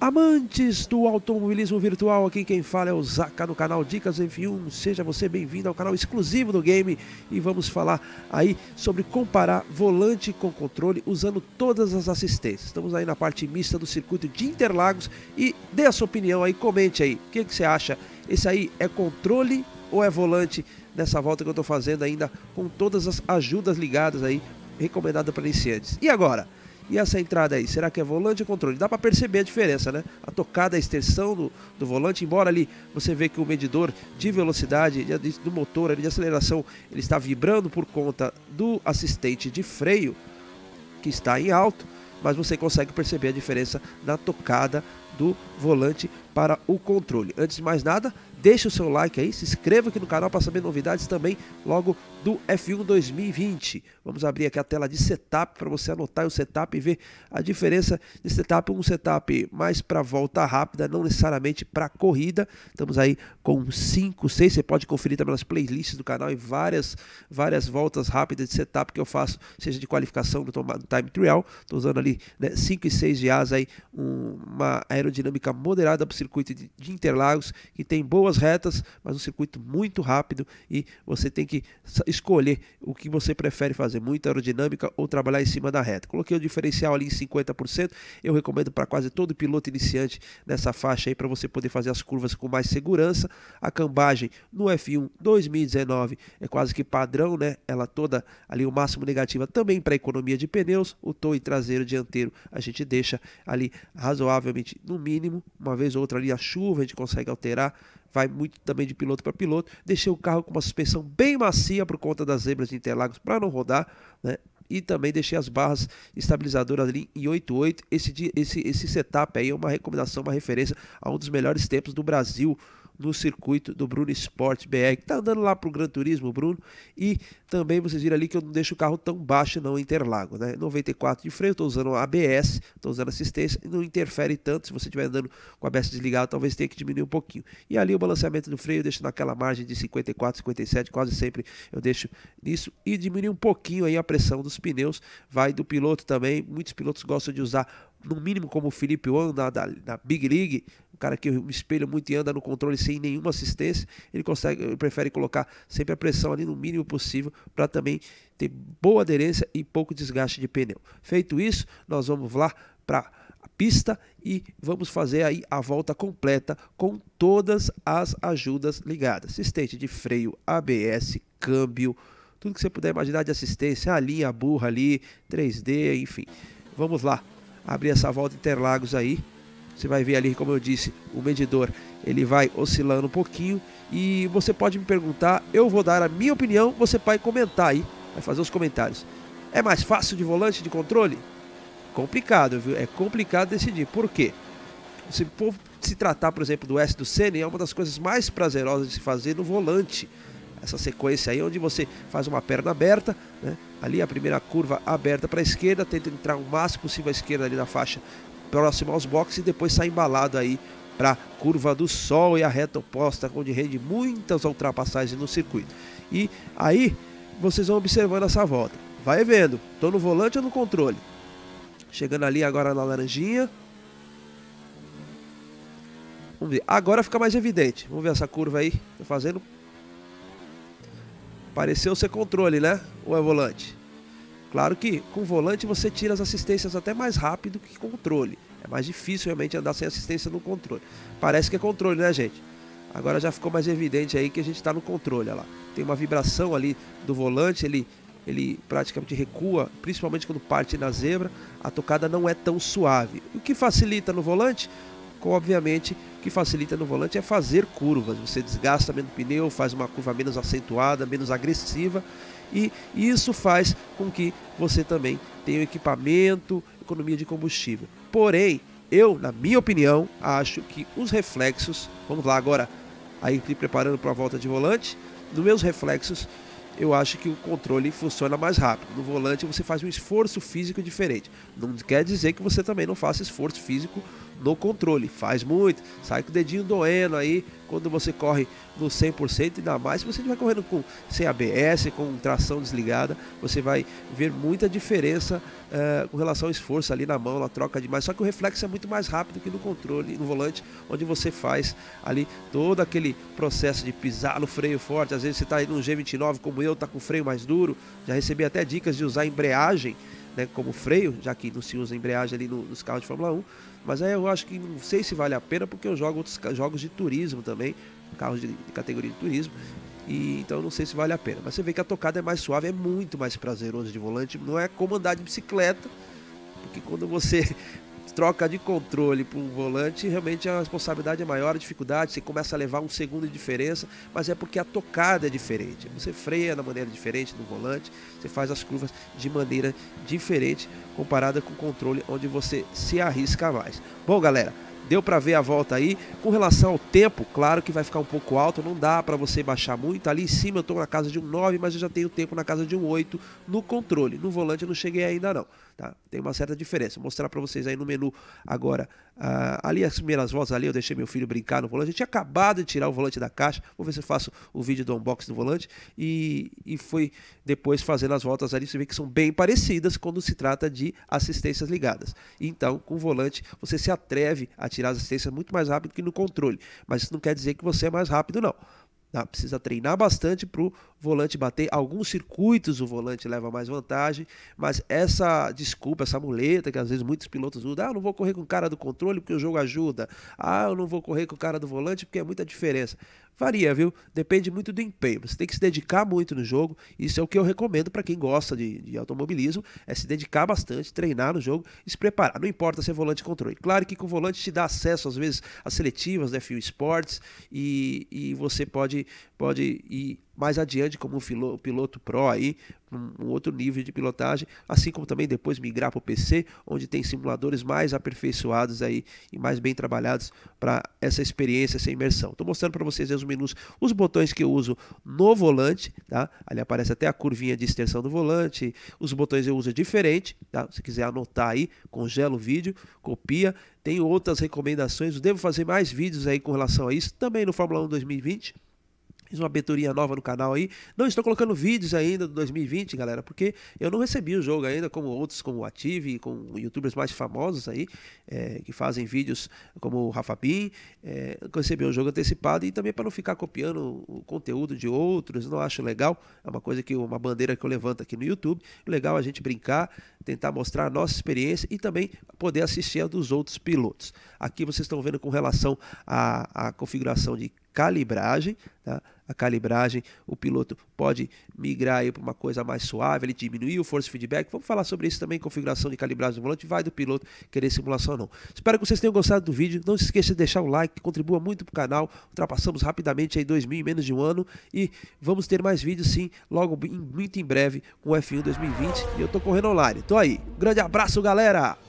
Amantes do automobilismo virtual, aqui quem fala é o Zaca no canal Dicas F1. Seja você bem-vindo ao canal exclusivo do game e vamos falar aí sobre comparar volante com controle usando todas as assistências. Estamos aí na parte mista do circuito de Interlagos e dê a sua opinião aí, comente aí. O que, que você acha? Esse aí é controle ou é volante nessa volta que eu estou fazendo ainda com todas as ajudas ligadas aí, recomendada para iniciantes? E agora? E essa entrada aí, será que é volante ou controle? Dá para perceber a diferença, né? A tocada, a extensão do, do volante, embora ali você vê que o medidor de velocidade do motor, ali, de aceleração, ele está vibrando por conta do assistente de freio, que está em alto, mas você consegue perceber a diferença na tocada do volante para o controle. Antes de mais nada, Deixe o seu like aí, se inscreva aqui no canal para saber novidades também logo do F1 2020. Vamos abrir aqui a tela de setup para você anotar o setup e ver a diferença de setup. Um setup mais para volta rápida, não necessariamente para corrida. Estamos aí com 5, 6. Você pode conferir também nas playlists do canal e várias, várias voltas rápidas de setup que eu faço, seja de qualificação no time trial. Estou usando ali 5 né, e 6 de asa, aí, um, uma aerodinâmica moderada para o circuito de, de Interlagos, que tem boa boas retas, mas um circuito muito rápido e você tem que escolher o que você prefere fazer, muita aerodinâmica ou trabalhar em cima da reta. Coloquei o diferencial ali em 50%, eu recomendo para quase todo piloto iniciante nessa faixa aí para você poder fazer as curvas com mais segurança. A cambagem no F1 2019 é quase que padrão, né? Ela toda ali o máximo negativa também para economia de pneus, o toy traseiro dianteiro a gente deixa ali razoavelmente no mínimo, uma vez ou outra ali a chuva a gente consegue alterar vai muito também de piloto para piloto. Deixei o carro com uma suspensão bem macia por conta das zebras de Interlagos para não rodar, né? E também deixei as barras estabilizadoras ali em 8.8. Esse, esse, esse setup aí é uma recomendação, uma referência a um dos melhores tempos do Brasil no circuito do Bruno Sport BR, que está andando lá para o Gran Turismo, Bruno, e também vocês viram ali que eu não deixo o carro tão baixo não Interlago, né? 94 de freio, estou usando ABS, estou usando assistência, não interfere tanto, se você estiver andando com a ABS desligado, talvez tenha que diminuir um pouquinho. E ali o balanceamento do freio eu deixo naquela margem de 54, 57, quase sempre eu deixo nisso, e diminui um pouquinho aí a pressão dos pneus, vai do piloto também, muitos pilotos gostam de usar no mínimo como o Felipe Wang da, na Big League, um cara que espelha muito e anda no controle sem nenhuma assistência, ele consegue, ele prefere colocar sempre a pressão ali no mínimo possível para também ter boa aderência e pouco desgaste de pneu. Feito isso, nós vamos lá para a pista e vamos fazer aí a volta completa com todas as ajudas ligadas. Assistente de freio, ABS, câmbio, tudo que você puder imaginar de assistência, a linha burra ali, 3D, enfim. Vamos lá abrir essa volta Interlagos aí você vai ver ali, como eu disse, o medidor ele vai oscilando um pouquinho e você pode me perguntar, eu vou dar a minha opinião, você vai comentar aí, vai fazer os comentários. É mais fácil de volante de controle? Complicado, viu? É complicado decidir. Por quê? Se for se tratar, por exemplo, do S do Senna, é uma das coisas mais prazerosas de se fazer no volante. Essa sequência aí, onde você faz uma perna aberta, né? ali a primeira curva aberta para a esquerda, tenta entrar o máximo possível à esquerda ali na faixa próximo aos boxes e depois sai embalado aí para curva do sol e a reta oposta, onde rende muitas ultrapassagens no circuito. E aí vocês vão observando essa volta. Vai vendo, estou no volante ou no controle? Chegando ali agora na laranjinha. Vamos ver. Agora fica mais evidente. Vamos ver essa curva aí. Tô fazendo. Pareceu ser controle, né? Ou é volante? Claro que com volante você tira as assistências até mais rápido que controle. É mais difícil realmente andar sem assistência no controle. Parece que é controle, né, gente? Agora já ficou mais evidente aí que a gente está no controle. Olha lá. Tem uma vibração ali do volante, ele, ele praticamente recua, principalmente quando parte na zebra. A tocada não é tão suave. O que facilita no volante? obviamente que facilita no volante é fazer curvas. Você desgasta menos pneu, faz uma curva menos acentuada, menos agressiva e isso faz com que você também tenha equipamento, economia de combustível. Porém, eu, na minha opinião, acho que os reflexos, vamos lá agora, aí preparando para a volta de volante, nos meus reflexos, eu acho que o controle funciona mais rápido. No volante você faz um esforço físico diferente. Não quer dizer que você também não faça esforço físico no controle. Faz muito, sai com o dedinho doendo aí quando você corre no 100%, ainda mais se você estiver correndo com sem ABS, com tração desligada, você vai ver muita diferença uh, com relação ao esforço ali na mão, na troca de Só que o reflexo é muito mais rápido que no controle, no volante, onde você faz ali todo aquele processo de pisar no freio forte. Às vezes você está aí no G29 como eu, está com o freio mais duro. Já recebi até dicas de usar embreagem né, como freio, já que não se usa embreagem ali no, nos carros de Fórmula 1. Mas aí é, eu acho que não sei se vale a pena, porque eu jogo outros jogos de turismo também, carros de, de categoria de turismo. E, então não sei se vale a pena. Mas você vê que a tocada é mais suave, é muito mais prazeroso de volante. Não é como andar de bicicleta, porque quando você troca de controle para um volante, realmente a responsabilidade é maior, a dificuldade, você começa a levar um segundo de diferença, mas é porque a tocada é diferente. Você freia da maneira diferente no volante, você faz as curvas de maneira diferente comparada com o controle onde você se arrisca mais. Bom, galera, Deu para ver a volta aí. Com relação ao tempo, claro que vai ficar um pouco alto, não dá para você baixar muito. Ali em cima eu estou na casa de um 9, mas eu já tenho tempo na casa de um 8 no controle. No volante eu não cheguei ainda não. Tá? Tem uma certa diferença. Vou mostrar para vocês aí no menu agora. Ah, ali as primeiras voltas ali eu deixei meu filho brincar no volante. Eu tinha acabado de tirar o volante da caixa. Vou ver se eu faço o vídeo do unboxing do volante. E, e foi depois fazendo as voltas ali. Você vê que são bem parecidas quando se trata de assistências ligadas. Então, com o volante, você se atreve a tirar as assistências muito mais rápido que no controle. Mas isso não quer dizer que você é mais rápido, não. Precisa treinar bastante para o volante bater. Alguns circuitos o volante leva mais vantagem, mas essa desculpa, essa muleta que às vezes muitos pilotos usam: ah, eu não vou correr com o cara do controle porque o jogo ajuda, ah, eu não vou correr com o cara do volante porque é muita diferença. Varia, viu? Depende muito do empenho. Você tem que se dedicar muito no jogo. Isso é o que eu recomendo para quem gosta de, de, automobilismo: é se dedicar bastante, treinar no jogo e se preparar. Não importa se é volante controle. Claro que com o volante te dá acesso, às vezes, às seletivas da né, F1 Sports e, e você pode pode, pode ir mais adiante como um piloto, piloto pro aí, um, outro nível de pilotagem, assim como também depois migrar para o PC, onde tem simuladores mais aperfeiçoados aí e mais bem trabalhados para essa experiência, essa imersão. Estou mostrando para vocês os menus, os botões que eu uso no volante, tá? Ali aparece até a curvinha de extensão do volante, os botões eu uso diferente, tá? Se quiser anotar aí, congela o vídeo, copia, tem outras recomendações, eu devo fazer mais vídeos aí com relação a isso, também no Fórmula 1 2020 Fiz uma betoria nova no canal aí. Não estou colocando vídeos ainda do 2020, galera, porque eu não recebi o jogo ainda, como outros, como o Ative, com youtubers mais famosos aí, é, que fazem vídeos como o Rafa Pim, é, eh, recebi o jogo antecipado e também para não ficar copiando o conteúdo de outros, não acho legal. É uma coisa que, uma bandeira que eu levanto aqui no YouTube. Legal a gente brincar, tentar mostrar a nossa experiência e também poder assistir a dos outros pilotos. Aqui vocês estão vendo com relação à, à configuração de calibragem, tá? a calibragem, o piloto pode migrar para uma coisa mais suave, ele diminuir o force feedback. Vamos falar sobre isso também, configuração de calibragem do volante, vai do piloto querer simulação ou não. Espero que vocês tenham gostado do vídeo. Não se esqueça de deixar o like, que contribua muito para o canal. Ultrapassamos rapidamente aí 2 mil em menos de um ano e vamos ter mais vídeos sim, logo muito em breve com o F1 2020. E eu tô correndo online, tô aí. grande abraço, galera!